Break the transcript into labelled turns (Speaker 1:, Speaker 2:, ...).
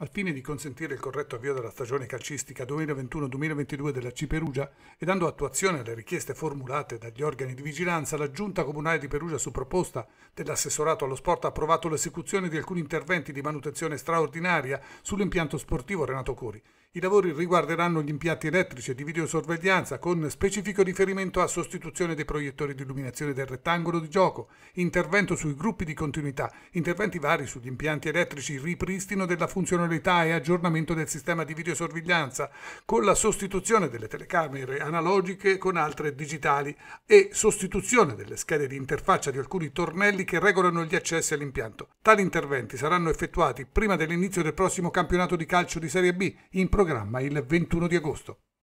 Speaker 1: Al fine di consentire il corretto avvio della stagione calcistica 2021-2022 della C e dando attuazione alle richieste formulate dagli organi di vigilanza, la Giunta Comunale di Perugia su proposta dell'assessorato allo sport ha approvato l'esecuzione di alcuni interventi di manutenzione straordinaria sull'impianto sportivo Renato Cori. I lavori riguarderanno gli impianti elettrici e di videosorveglianza con specifico riferimento a sostituzione dei proiettori di illuminazione del rettangolo di gioco, intervento sui gruppi di continuità, interventi vari sugli impianti elettrici, ripristino della funzionalità modalità e aggiornamento del sistema di videosorviglianza, con la sostituzione delle telecamere analogiche con altre digitali e sostituzione delle schede di interfaccia di alcuni tornelli che regolano gli accessi all'impianto. Tali interventi saranno effettuati prima dell'inizio del prossimo campionato di calcio di Serie B, in programma il 21 di agosto.